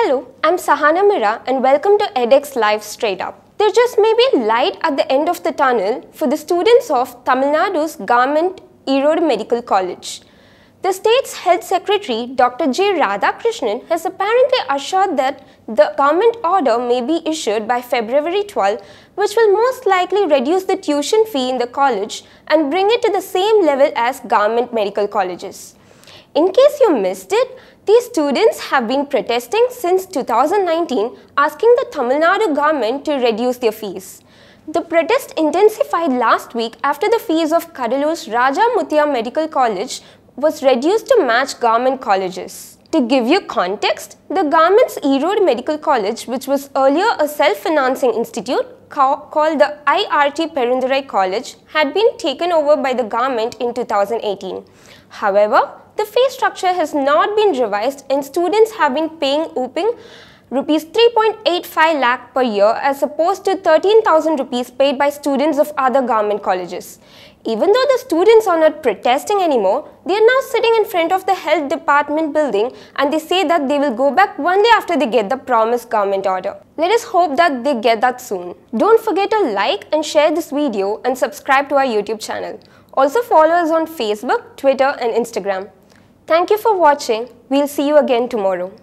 Hello, I'm Sahana Mira and welcome to edX Live Straight Up. There just may be light at the end of the tunnel for the students of Tamil Nadu's Garment Erode Medical College. The state's health secretary, Dr. J. Radhakrishnan, has apparently assured that the government order may be issued by February 12, which will most likely reduce the tuition fee in the college and bring it to the same level as government medical colleges. In case you missed it, these students have been protesting since 2019 asking the Tamil Nadu government to reduce their fees. The protest intensified last week after the fees of Kadalur's Raja Muthia Medical College was reduced to match government colleges. To give you context, the government's Erode Medical College, which was earlier a self-financing institute called the IRT Perundurai College, had been taken over by the government in 2018. However, the fee structure has not been revised and students have been paying whopping rupees 3.85 lakh per year as opposed to 13,000 rupees paid by students of other government colleges. Even though the students are not protesting anymore, they are now sitting in front of the health department building and they say that they will go back one day after they get the promised government order. Let us hope that they get that soon. Don't forget to like and share this video and subscribe to our YouTube channel. Also follow us on Facebook, Twitter and Instagram. Thank you for watching. We'll see you again tomorrow.